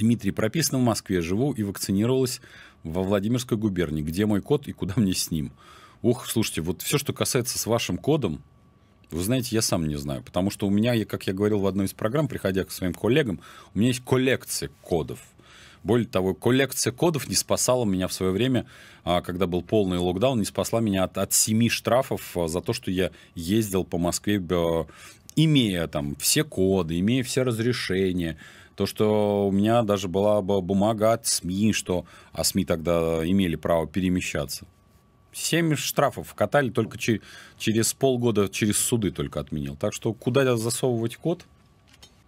Дмитрий, прописан в Москве, живу и вакцинировалась во Владимирской губернии. Где мой код и куда мне с ним? Ух, слушайте, вот все, что касается с вашим кодом, вы знаете, я сам не знаю, потому что у меня, как я говорил в одной из программ, приходя к своим коллегам, у меня есть коллекция кодов. Более того, коллекция кодов не спасала меня в свое время, а, когда был полный локдаун, не спасла меня от, от семи штрафов а, за то, что я ездил по Москве, имея там все коды, имея все разрешения, то, что у меня даже была бы бумага от СМИ, что, а СМИ тогда имели право перемещаться. Семь штрафов катали только че- через полгода, через суды только отменил. Так что куда засовывать код?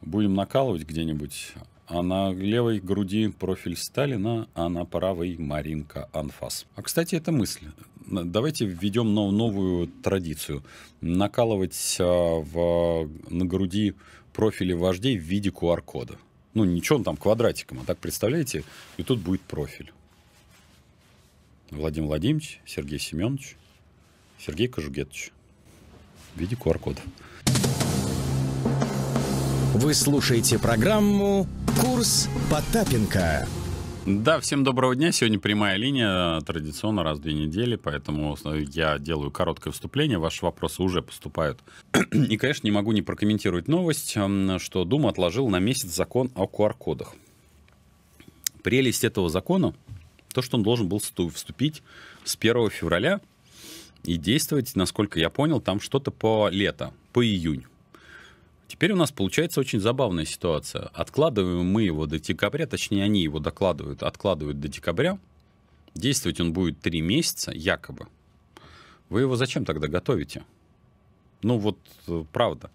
Будем накалывать где-нибудь. А на левой груди профиль Сталина, а на правой Маринка Анфас. А, кстати, это мысль. Давайте введем нов- новую традицию. Накалывать а, в, на груди профили вождей в виде QR-кода. Ну, ничего, он там квадратиком, а так представляете, и тут будет профиль. Владимир Владимирович, Сергей Семенович, Сергей Кожугетович. В виде QR-кода. Вы слушаете программу «Курс Потапенко». Да, всем доброго дня. Сегодня прямая линия, традиционно раз в две недели, поэтому э, я делаю короткое вступление. Ваши вопросы уже поступают. И, конечно, не могу не прокомментировать новость, что Дума отложила на месяц закон о QR-кодах. Прелесть этого закона, то, что он должен был вступить с 1 февраля и действовать, насколько я понял, там что-то по лето, по июнь. Теперь у нас получается очень забавная ситуация. Откладываем мы его до декабря, точнее они его докладывают, откладывают до декабря. Действовать он будет три месяца, якобы. Вы его зачем тогда готовите? Ну вот, э, правда.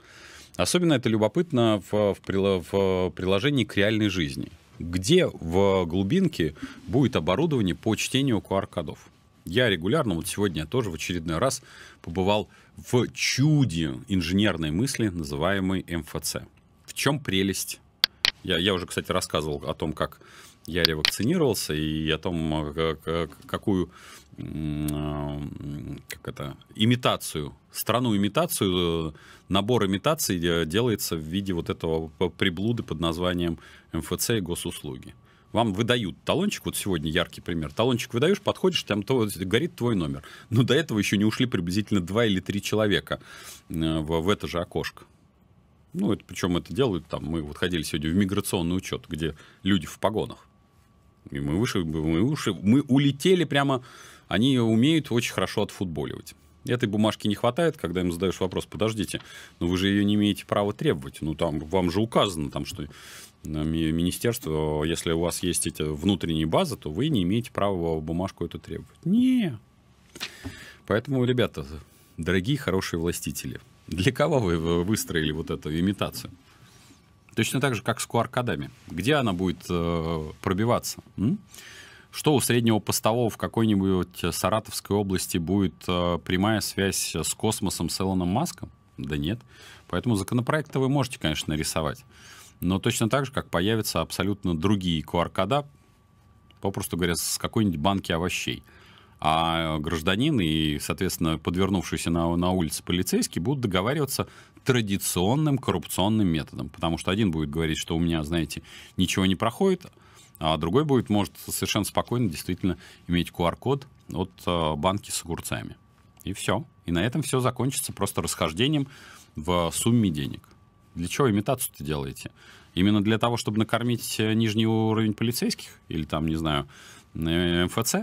Особенно это любопытно в, в, в приложении к реальной жизни. Где в глубинке будет оборудование по чтению QR-кодов? Я регулярно, вот сегодня я тоже в очередной раз побывал в чуде инженерной мысли, называемой МФЦ. В чем прелесть? Я, я уже, кстати, рассказывал о том, как я ревакцинировался и о том, как, э, какую э, как это, имитацию, страну имитацию, э, набор имитаций делается в виде вот этого приблуды под названием МФЦ и госуслуги. Вам выдают талончик, вот сегодня яркий пример. Талончик выдаешь, подходишь, там то, горит твой номер. Но до этого еще не ушли приблизительно два или три человека э, в, в это же окошко. Ну, это, причем это делают там, мы вот ходили сегодня в миграционный учет, где люди в погонах. И мы вышли, мы ушли, мы улетели прямо, они умеют очень хорошо отфутболивать. Этой бумажки не хватает, когда им задаешь вопрос, подождите, но ну вы же ее не имеете права требовать. Ну, там вам же указано, там, что министерство, если у вас есть эти внутренние базы, то вы не имеете права бумажку эту требовать. Не. Поэтому, ребята, дорогие хорошие властители, для кого вы выстроили вот эту имитацию? Точно так же, как с QR-кодами. Где она будет э, пробиваться? М? Что у среднего постового в какой-нибудь Саратовской области будет э, прямая связь с космосом, с Элоном Маском? Да нет. Поэтому законопроекты вы можете, конечно, нарисовать. Но точно так же, как появятся абсолютно другие QR-кода, попросту говоря, с какой-нибудь банки овощей. А гражданин и, соответственно, подвернувшийся на, на улице полицейский будут договариваться традиционным коррупционным методом. Потому что один будет говорить, что у меня, знаете, ничего не проходит, а другой будет, может совершенно спокойно действительно иметь QR-код от э, банки с огурцами. И все. И на этом все закончится просто расхождением в сумме денег. Для чего имитацию-то делаете? Именно для того, чтобы накормить э, нижний уровень полицейских или там, не знаю, э, МФЦ?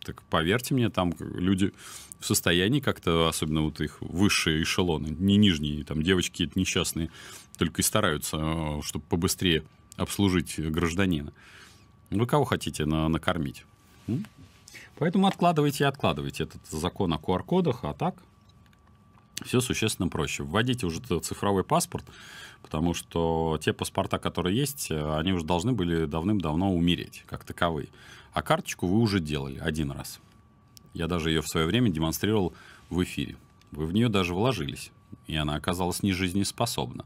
Так поверьте мне, там люди в состоянии как-то, особенно вот их высшие эшелоны, не нижние, там девочки несчастные, только и стараются, э, чтобы побыстрее обслужить гражданина. Вы кого хотите на накормить? Поэтому откладывайте и откладывайте этот закон о QR-кодах, а так все существенно проще. Вводите уже цифровой паспорт, потому что те паспорта, которые есть, э, они уже должны были давным-давно умереть, как таковые. А карточку вы уже делали один раз. Я даже ее в свое время демонстрировал в эфире. Вы в нее даже вложились, и она оказалась не жизнеспособна.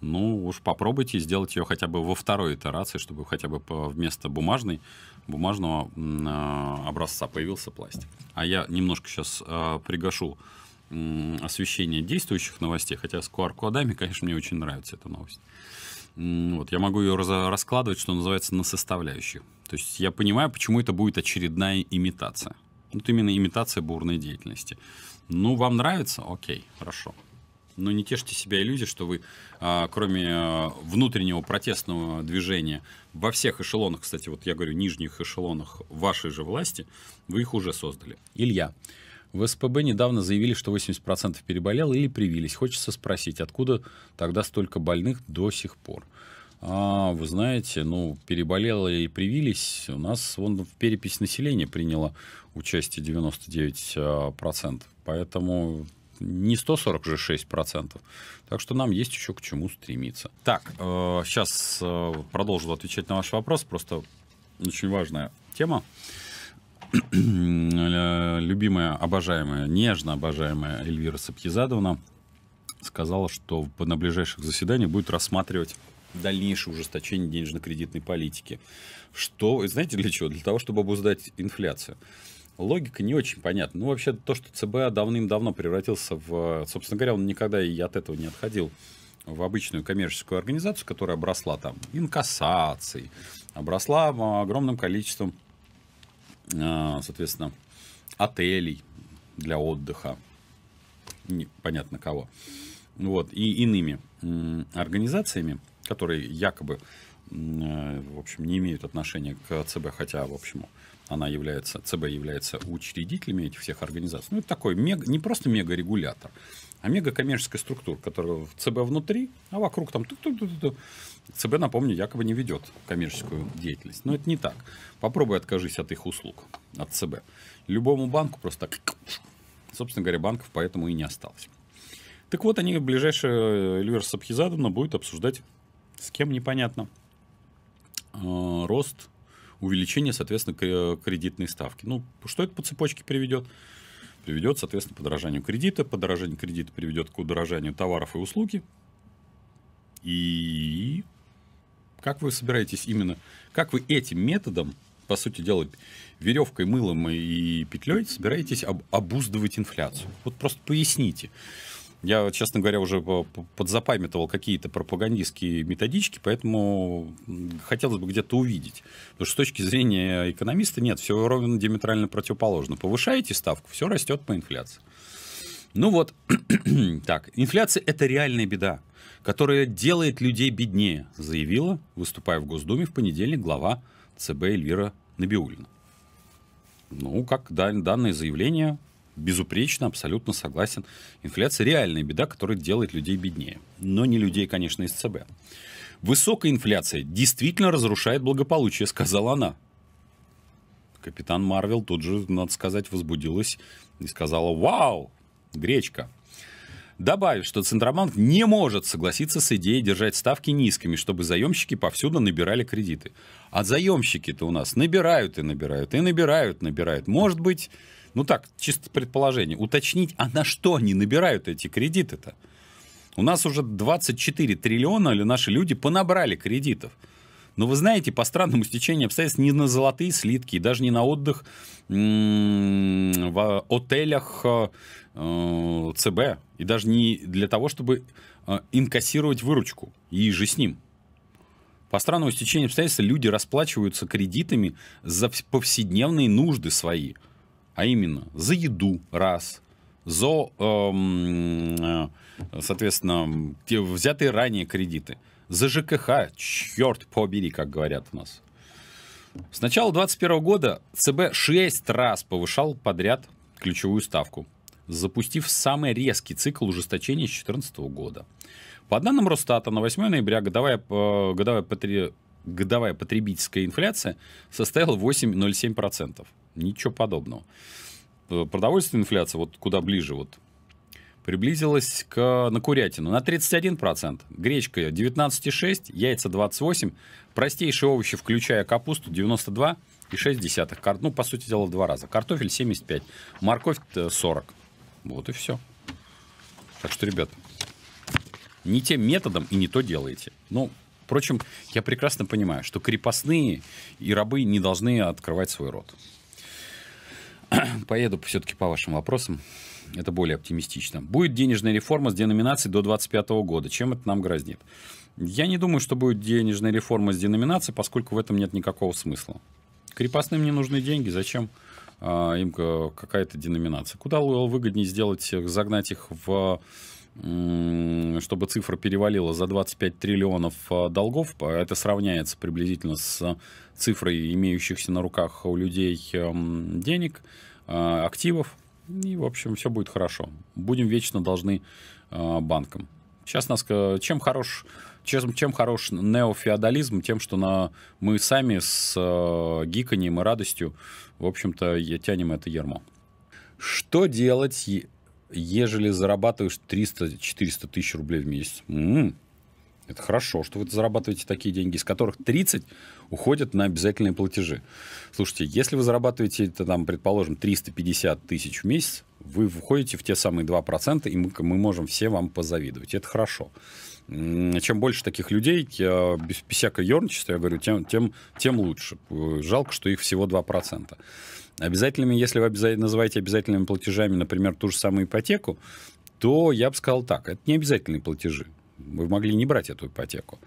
Ну уж попробуйте сделать ее хотя бы во второй итерации, чтобы хотя бы вместо бумажной, бумажного а, образца появился пластик. А я немножко сейчас э, пригашу освещение действующих новостей, хотя с QR-кодами, конечно, мне очень нравится эта новость. Вот, я могу ее раскладывать, что называется, на составляющие. То есть я понимаю, почему это будет очередная имитация. Вот именно имитация бурной деятельности. Ну, вам нравится? Окей, хорошо. Но не тешьте себя иллюзией, что вы, а, кроме э, внутреннего протестного движения, во всех эшелонах, кстати, вот я говорю, нижних эшелонах вашей же власти, вы их уже создали. Илья, в СПБ недавно заявили, что 80% переболело или привились. Хочется спросить, откуда тогда столько больных до сих пор? А, вы знаете, ну, переболело и привились. У нас вон в перепись населения приняло участие 99%. А, Поэтому не 146%. Так что нам есть еще к чему стремиться. Так, э, сейчас э, продолжу отвечать на ваш вопрос. Просто очень важная тема. Э, любимая, обожаемая, нежно обожаемая Эльвира Сапхизадовна сказала, что на ближайших заседаниях будет рассматривать дальнейшее ужесточение денежно-кредитной политики. Что, знаете, для чего? Для того, чтобы обуздать инфляцию. Логика не очень понятна. Ну, вообще, то, что ЦБ давным-давно превратился в... Собственно говоря, он никогда и от этого не отходил в обычную коммерческую организацию, которая обросла там инкассацией, обросла огромным количеством а, соответственно, отелей для отдыха, понятно кого, вот, и иными организациями, которые якобы, э, в общем, не имеют отношения к ЦБ, хотя, в общем, она является, ЦБ является учредителями этих всех организаций. Ну, это такой мега, не просто мега-регулятор, а мега-коммерческая структура, которая в ЦБ внутри, а вокруг там... Ту -ту -ту ЦБ, напомню, якобы не ведет коммерческую деятельность. Но это не так. Попробуй откажись от их услуг, от ЦБ. Любому банку просто так... Собственно говоря, банков поэтому и не осталось. Так вот, они в ближайшее э, Эльвира Сабхизадовна будет обсуждать с кем непонятно. Э, рост увеличение, соответственно, кредитной ставки. Ну, что это по цепочке приведет? Приведет, соответственно, к подорожанию кредита. Подорожание кредита приведет к удорожанию товаров и услуги. И как вы собираетесь именно, как вы этим методом, по сути дела, веревкой, мылом и петлей собираетесь об, обуздывать инфляцию? Вот просто поясните. Я, честно говоря, уже подзапамятовал какие-то пропагандистские методички, поэтому хотелось бы где-то увидеть. Потому что с точки зрения экономиста нет, все ровно диаметрально противоположно. Повышаете ставку, все растет по инфляции. Ну вот, так, инфляция – это реальная беда, которая делает людей беднее, заявила, выступая в Госдуме в понедельник, глава ЦБ Эльвира Набиулина. Ну, как данное заявление безупречно, абсолютно согласен. Инфляция – реальная беда, которая делает людей беднее. Но не людей, конечно, из ЦБ. Высокая инфляция действительно разрушает благополучие, сказала она. Капитан Марвел тут же, надо сказать, возбудилась и сказала «Вау! Гречка!» Добавив, что Центробанк не может согласиться с идеей держать ставки низкими, чтобы заемщики повсюду набирали кредиты. А заемщики-то у нас набирают и набирают, и набирают, набирают. Может быть, ну так, чисто предположение, уточнить, а на что они набирают эти кредиты-то? У нас уже 24 триллиона или наши люди понабрали кредитов. Но вы знаете, по странному стечению обстоятельств, не на золотые слитки, даже не на отдых в отелях э, ЦБ, и даже не для того, чтобы э, инкассировать выручку, и же с ним. По странному стечению обстоятельств люди расплачиваются кредитами за повседневные нужды свои – а именно за еду раз, за, эм, э, соответственно, те взятые ранее кредиты, за ЖКХ, черт побери, как говорят у нас. С начала 2021 года ЦБ 6 раз повышал подряд ключевую ставку, запустив самый резкий цикл ужесточения с 2014 года. По данным Росстата, на 8 ноября годовая, э, годовая, годовая потребительская инфляция составила 8,07%. Ничего подобного. Э, продовольственная инфляция, вот куда ближе, вот приблизилась к, на курятину на 31%, гречка 19,6%, яйца 28%, простейшие овощи, включая капусту, 92 и 6 десятых. Ну, по сути дела, два раза. Картофель 75, морковь 40. Э, вот и все. Так что, ребят, не тем методом и не то делаете. Ну, впрочем, я прекрасно понимаю, что крепостные и рабы не должны открывать свой рот. Поеду все-таки по вашим вопросам. Это более оптимистично. Будет денежная реформа с деноминацией до 2025 года. Чем это нам грозит? Я не думаю, что будет денежная реформа с деноминацией, поскольку в этом нет никакого смысла. Крепостным не нужны деньги. Зачем а, им какая-то деноминация? Куда выгоднее сделать, загнать их в чтобы цифра перевалила за 25 триллионов э, долгов, это сравняется приблизительно с цифрой имеющихся на руках у людей эм, денег, э, активов, и, в общем, все будет хорошо. Будем вечно должны э, банкам. Сейчас нас чем хорош чем, чем хорош неофеодализм? Тем, что на, мы сами с э, гиканьем и радостью, в общем-то, тянем это ермо. Что делать, ежели зарабатываешь 300-400 тысяч рублей в месяц, м-м, это хорошо, что вы зарабатываете такие деньги, из которых 30 уходят на обязательные платежи. Слушайте, если вы зарабатываете, это, там, предположим, 350 тысяч в месяц, вы входите в те самые 2%, и мы, мы можем все вам позавидовать. Это хорошо. Чем больше таких людей, я, без, без всякого ерничества, я говорю, тем, тем, тем лучше. Жалко, что их всего 2%. Обязательными, если вы обязательно, называете обязательными платежами, например, ту же самую ипотеку, то я бы сказал так, это не обязательные платежи вы могли не брать эту ипотеку.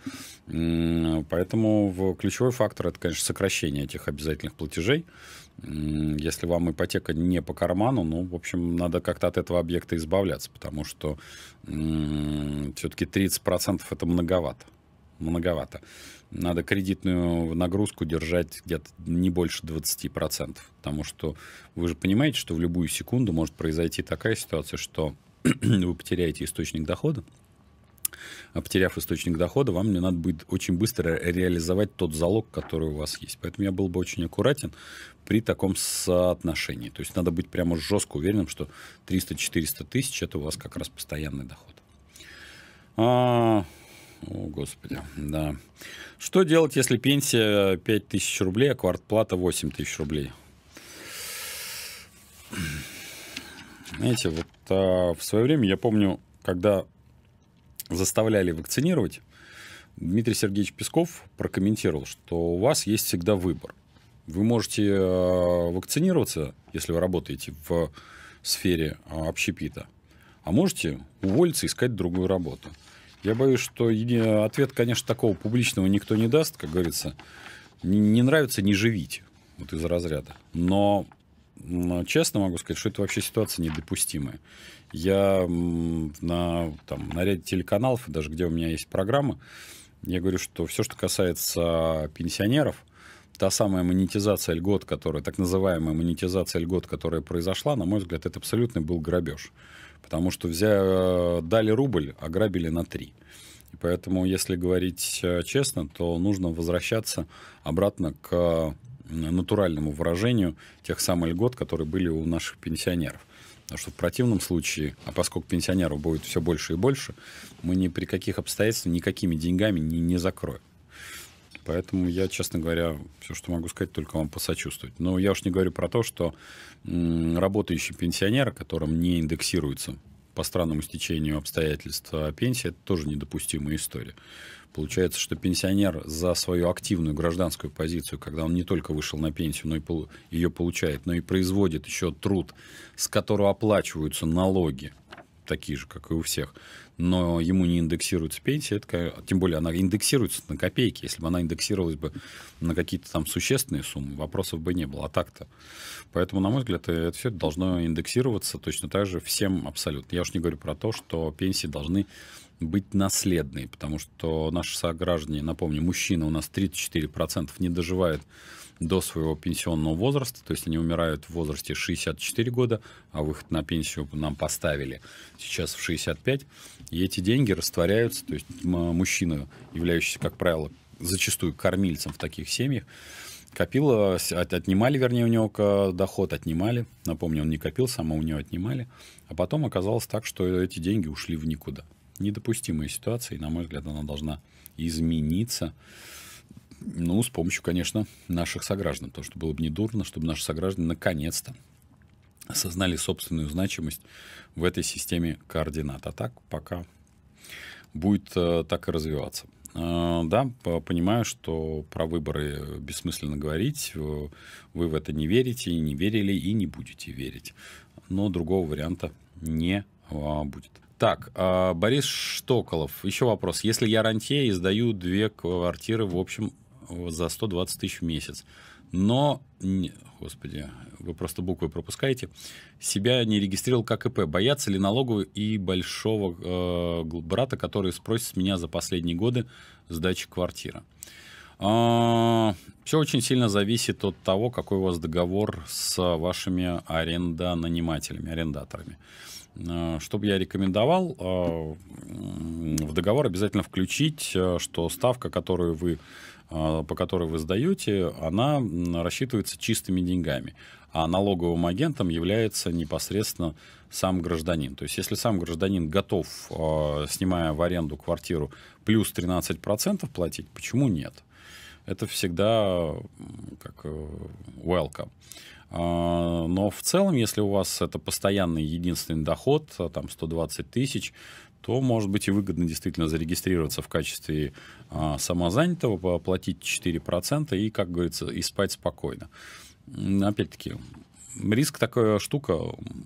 Поэтому ключевой фактор это, конечно, сокращение этих обязательных платежей. Если вам ипотека не по карману, ну, в общем, надо как-то от этого объекта избавляться, потому что все-таки 30% это многовато. Многовато. Надо кредитную нагрузку держать где-то не больше 20%, потому что вы же понимаете, что в любую секунду может произойти такая ситуация, что вы потеряете источник дохода, а потеряв источник дохода, вам не надо будет очень быстро реализовать тот залог, который у вас есть. Поэтому я был бы очень аккуратен при таком соотношении. То есть надо быть прямо жестко уверенным, что 300-400 тысяч – это у вас как раз постоянный доход. А, о, господи, да. Что делать, если пенсия 5 тысяч рублей, а квартплата 8 тысяч рублей? Знаете, вот а, в свое время я помню, когда заставляли вакцинировать, Дмитрий Сергеевич Песков прокомментировал, что у вас есть всегда выбор. Вы можете э, вакцинироваться, если вы работаете в сфере э, общепита, а можете уволиться и искать другую работу. Я боюсь, что ответ, конечно, такого публичного никто не даст, как говорится. Не нравится, не живите. Вот из разряда. Но а, честно могу сказать, что это вообще ситуация недопустимая. Я на, там, на ряде телеканалов, даже где у меня есть программа, я говорю, что все, что касается пенсионеров, та самая монетизация льгот, которая, так называемая монетизация льгот, которая произошла, на мой взгляд, это абсолютно был грабеж. Потому что взяли, э, дали рубль, ограбили а на три. И поэтому, если говорить э, честно, то нужно возвращаться обратно к натуральному выражению тех самых льгот, которые были у наших пенсионеров. Потому что в противном случае, а поскольку пенсионеров будет все больше и больше, мы ни при каких обстоятельствах, никакими деньгами не, не закроем. Поэтому я, честно говоря, все, что могу сказать, только вам посочувствовать. Но я уж не говорю про то, что работающий пенсионер, которым не индексируется по странному стечению обстоятельств а пенсия, это тоже недопустимая история. Получается, что пенсионер за свою активную гражданскую позицию, когда он не только вышел на пенсию, но и ее получает, но и производит еще труд, с которого оплачиваются налоги, такие же, как и у всех, но ему не индексируется пенсия, это, тем более она индексируется на копейки. Если бы она индексировалась бы на какие-то там существенные суммы, вопросов бы не было. А так-то. Поэтому, на мой взгляд, э, это все должно индексироваться точно так же всем абсолютно. Я уж не говорю про то, что пенсии должны быть наследной, потому что наши сограждане, напомню, мужчины у нас 34% не доживают до своего пенсионного возраста, то есть они умирают в возрасте 64 года, а выход на пенсию нам поставили сейчас в 65, и эти деньги растворяются, то есть мужчина, являющийся, как правило, зачастую кормильцем в таких семьях, копил, отнимали, вернее, у него доход, отнимали. Напомню, он не копил, само у него отнимали. А потом оказалось так, что эти деньги ушли в никуда недопустимая ситуация, и, на мой взгляд, она должна измениться. Ну, с помощью, конечно, наших сограждан, то что было бы недурно, чтобы наши сограждане наконец-то осознали собственную значимость в этой системе координат. А так пока будет э, так и развиваться. Э, да, понимаю, что про выборы бессмысленно говорить, э, вы в это не верите, не верили и не будете верить. Но другого варианта не а, будет. Так, а, Борис Штоколов. Еще вопрос. Если я рантье и сдаю две квартиры, в общем, за 120 тысяч в месяц, но, господи, вы просто буквы пропускаете, себя не регистрировал как ИП. Боятся ли налоговые и большого э, брата, который спросит с меня за последние годы сдачи квартиры? Э, а, все очень сильно зависит от того, какой у вас договор с вашими аренда-нанимателями, арендаторами. Э, что бы я рекомендовал? Э, в договор обязательно включить, э, что ставка, которую вы по которой вы сдаете, она рассчитывается чистыми деньгами, а налоговым агентом является непосредственно сам гражданин. То есть если сам гражданин готов, снимая в аренду квартиру, плюс 13% платить, почему нет? Это всегда как welcome. А, но в целом, если у вас это постоянный единственный доход, а, там 120 тысяч, то, может быть, и выгодно действительно зарегистрироваться в качестве а, самозанятого, поплатить 4% и, как говорится, и спать спокойно. Опять-таки, риск такая штука,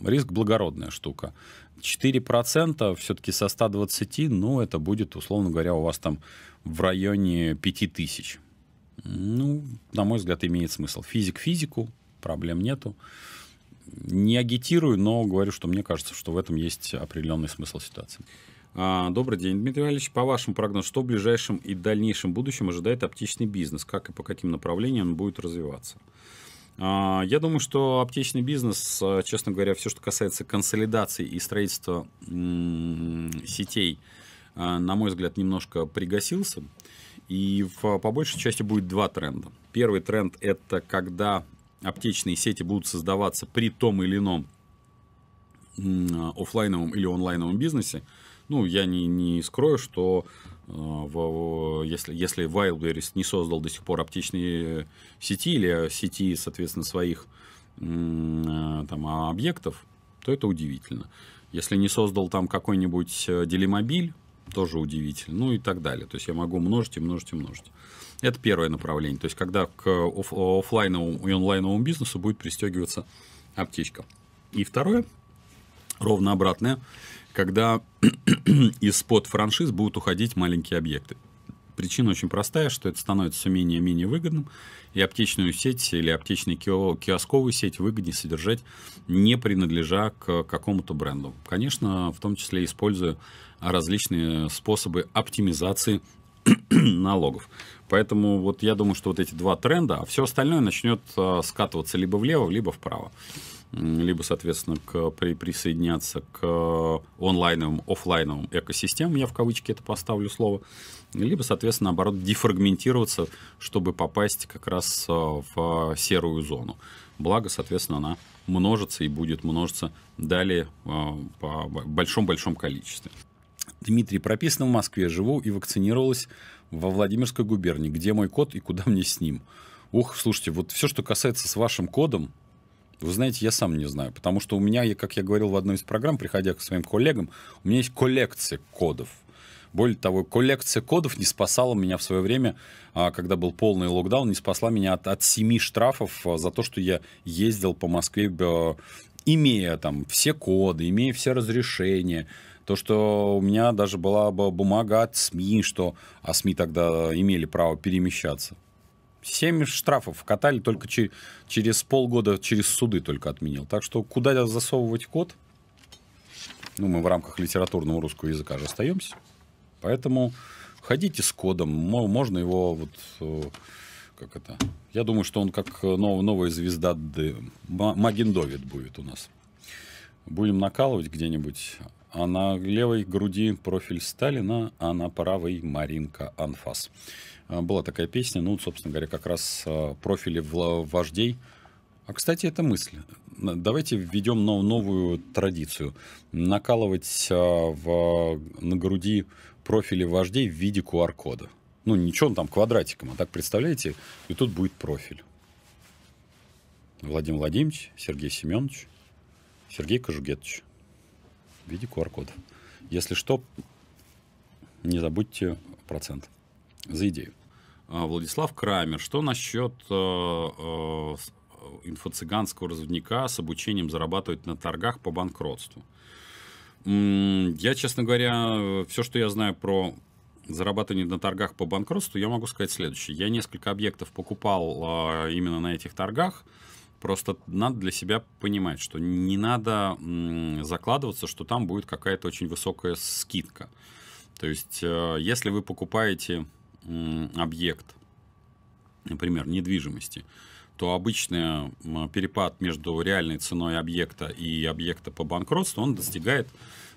риск благородная штука. 4% все-таки со 120, ну, это будет, условно говоря, у вас там в районе 5000. Ну, на мой взгляд, имеет смысл. Физик физику, проблем нету. Не агитирую, но говорю, что мне кажется, что в этом есть определенный смысл ситуации. А, добрый день, Дмитрий Валерьевич. По вашему прогнозу, что в ближайшем и дальнейшем будущем ожидает оптичный бизнес? Как и по каким направлениям он будет развиваться? А, я думаю, что аптечный бизнес, а, честно говоря, все, что касается консолидации и строительства сетей, на мой взгляд, немножко пригасился. И в, по большей части будет два тренда. Первый тренд – это когда аптечные сети будут создаваться при том или ином офлайновом или онлайновом бизнесе, ну, я не, не скрою, что э, в, если, если Wildberries не создал до сих пор аптечные сети или сети, соответственно, своих э, там, а, объектов, то это удивительно. Если не создал там какой-нибудь э, делимобиль, тоже удивительно, ну и так далее. То есть я могу множить и множить и множить. Это первое направление. То есть, когда к офлайновому и онлайновому бизнесу будет пристегиваться аптечка. И второе, ровно обратное, когда из-под франшиз будут уходить маленькие объекты. Причина очень простая, что это становится все менее и менее выгодным, и аптечную сеть или аптечную киосковую сеть выгоднее содержать, не принадлежа к какому-то бренду. Конечно, в том числе используя различные способы оптимизации налогов. Поэтому вот я думаю, что вот эти два тренда, а все остальное начнет а, скатываться либо влево, либо вправо. Либо, соответственно, к, при, присоединяться к э, онлайновым, офлайновым экосистемам, я в кавычки это поставлю слово, либо, соответственно, наоборот, дефрагментироваться, чтобы попасть как раз э, в э, серую зону. Благо, соответственно, она множится и будет множиться далее по большом-большом количестве. Дмитрий, прописан в Москве, живу и вакцинировалась во Владимирской губернии. Где мой код и куда мне с ним? Ох, слушайте, вот все, что касается с вашим кодом, вы знаете, я сам не знаю, потому что у меня, как я говорил в одной из программ, приходя к своим коллегам, у меня есть коллекция кодов. Более того, коллекция кодов не спасала меня в свое время, а, когда был полный локдаун, не спасла меня от, от семи штрафов а, за то, что я ездил по Москве, имея там все коды, имея все разрешения, то, что у меня даже была бы бумага от СМИ, что, а СМИ тогда имели право перемещаться. Семь штрафов катали только че- через полгода, через суды только отменил. Так что куда засовывать код? Ну, мы в рамках литературного русского языка же остаемся. Поэтому ходите с кодом, можно его вот э, как это. Я думаю, что он как э, нов, новая звезда Магендовит будет у нас. Будем накалывать где-нибудь а на левой груди профиль Сталина, а на правой Маринка Анфас. А, была такая песня, ну, собственно говоря, как раз а, профили вождей. А, кстати, это мысль. Давайте введем новую традицию. Накалывать а, в, на груди профили вождей в виде QR-кода. Ну, ничего там квадратиком, а так представляете, и тут будет профиль. Владимир Владимирович, Сергей Семенович, Сергей Кожугетович в виде QR-кодов. Если что, не забудьте процент за идею. А, Владислав Крамер, что насчет э, э, э, инфо-цыганского разводника с обучением зарабатывать на торгах по банкротству? Я, честно говоря, все, что я знаю про зарабатывание на торгах по банкротству, я могу сказать следующее. Я несколько объектов покупал э, именно на этих торгах. Просто надо для себя понимать, что не надо закладываться, что там будет какая-то очень высокая скидка. То есть, э, если вы покупаете объект, например, недвижимости, то обычный перепад между реальной ценой объекта и объекта по банкротству, он достигает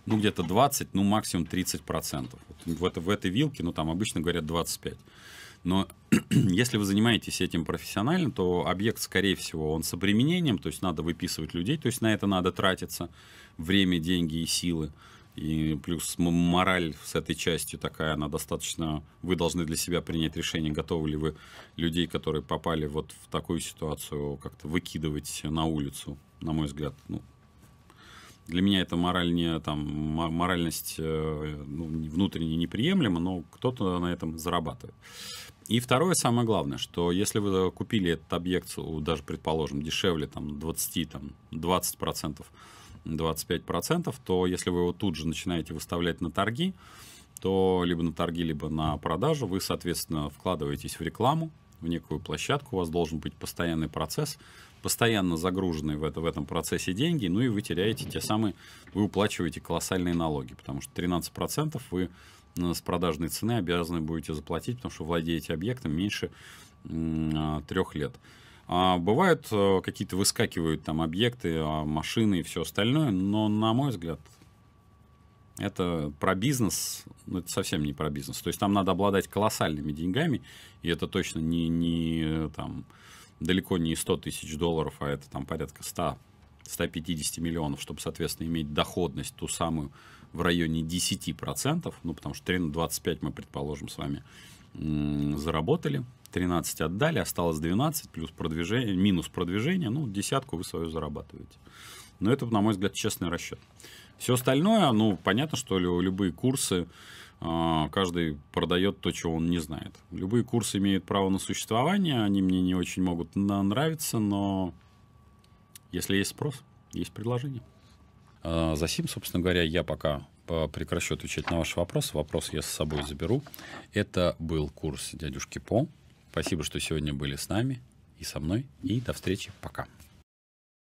ну, где-то 20, ну, максимум 30 процентов. Вот в, это, в этой вилке, ну, там обычно говорят 25. Но если вы занимаетесь этим профессионально, то объект, скорее всего, он с обременением, то есть надо выписывать людей, то есть на это надо тратиться время, деньги и силы. И плюс мораль с этой частью такая, она достаточно... Вы должны для себя принять решение, готовы ли вы людей, которые попали вот в такую ситуацию, как-то выкидывать на улицу, на мой взгляд. Ну, для меня это моральная, там, моральность э, ну, внутренне неприемлема, но кто-то на этом зарабатывает. И второе, самое главное, что если вы купили этот объект, даже, предположим, дешевле там, 20, там, 20%, 25%, то если вы его тут же начинаете выставлять на торги, то либо на торги, либо на продажу вы, соответственно, вкладываетесь в рекламу, в некую площадку, у вас должен быть постоянный процесс, постоянно загруженные в, это, в этом процессе деньги, ну и вы теряете те самые, вы уплачиваете колоссальные налоги, потому что 13% вы с продажной цены обязаны будете заплатить, потому что владеете объектом меньше а, трех лет. А бывают э, какие-то выскакивают там объекты, а, машины и все остальное, но на мой взгляд это про бизнес, но ну, это совсем не про бизнес. То есть там надо обладать колоссальными деньгами, и это точно не, не там далеко не 100 тысяч долларов, а это там порядка 100 150 миллионов, чтобы, соответственно, иметь доходность ту самую в районе 10%, ну, потому что 25 мы, предположим, с вами заработали, 13 отдали, осталось 12, плюс продвижение, минус продвижение, ну, десятку вы свою зарабатываете. Но это, на мой взгляд, честный расчет. Все остальное, ну, понятно, что любые курсы, а, каждый продает то, чего он не знает. Любые курсы имеют право на существование, они мне не очень могут нравиться, но если есть спрос, есть предложение. А, за сим, собственно говоря, я пока а, прекращу отвечать на ваши вопросы. Вопрос я с собой заберу. Это был курс дядюшки По. Спасибо, что сегодня были с нами и со мной. И до встречи. Пока.